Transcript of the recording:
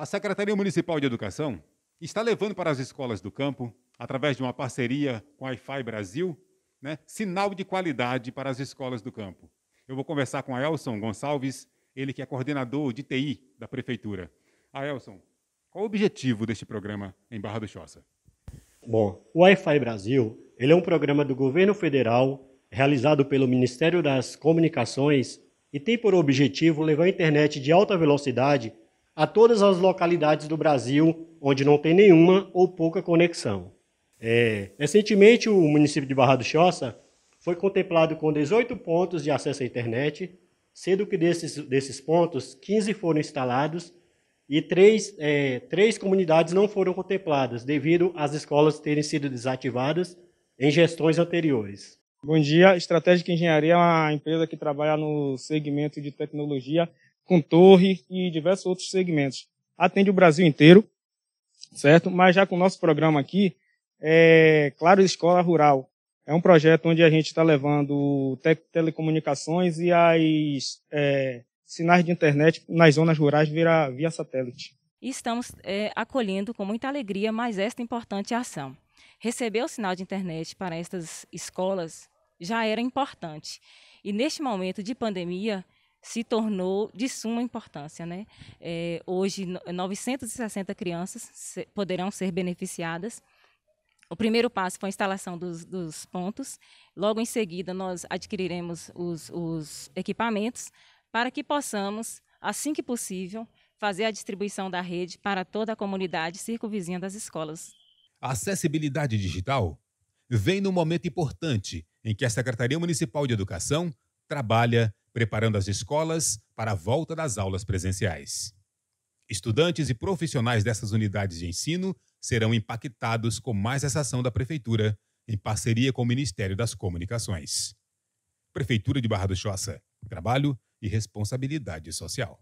A Secretaria Municipal de Educação está levando para as escolas do campo, através de uma parceria com a Wi-Fi Brasil, né, sinal de qualidade para as escolas do campo. Eu vou conversar com a Elson Gonçalves, ele que é coordenador de TI da Prefeitura. A Elson, qual o objetivo deste programa em Barra do Choça? Bom, o Wi-Fi Brasil ele é um programa do governo federal realizado pelo Ministério das Comunicações e tem por objetivo levar a internet de alta velocidade a todas as localidades do Brasil onde não tem nenhuma ou pouca conexão. É, recentemente, o município de Barra do Choça foi contemplado com 18 pontos de acesso à internet, sendo que desses, desses pontos, 15 foram instalados e três, é, três comunidades não foram contempladas, devido às escolas terem sido desativadas em gestões anteriores. Bom dia, Estratégica Engenharia é uma empresa que trabalha no segmento de tecnologia com torre e diversos outros segmentos. Atende o Brasil inteiro, certo? Mas já com o nosso programa aqui, é Claro Escola Rural. É um projeto onde a gente está levando te telecomunicações e as é, sinais de internet nas zonas rurais via, via satélite. Estamos é, acolhendo com muita alegria mais esta importante ação. Receber o sinal de internet para estas escolas já era importante. E neste momento de pandemia, se tornou de suma importância. Né? É, hoje, 960 crianças poderão ser beneficiadas. O primeiro passo foi a instalação dos, dos pontos. Logo em seguida, nós adquiriremos os, os equipamentos para que possamos, assim que possível, fazer a distribuição da rede para toda a comunidade circunvizinha das escolas. A acessibilidade digital vem num momento importante em que a Secretaria Municipal de Educação trabalha preparando as escolas para a volta das aulas presenciais. Estudantes e profissionais dessas unidades de ensino serão impactados com mais essa ação da Prefeitura, em parceria com o Ministério das Comunicações. Prefeitura de Barra do Choça, Trabalho e Responsabilidade Social.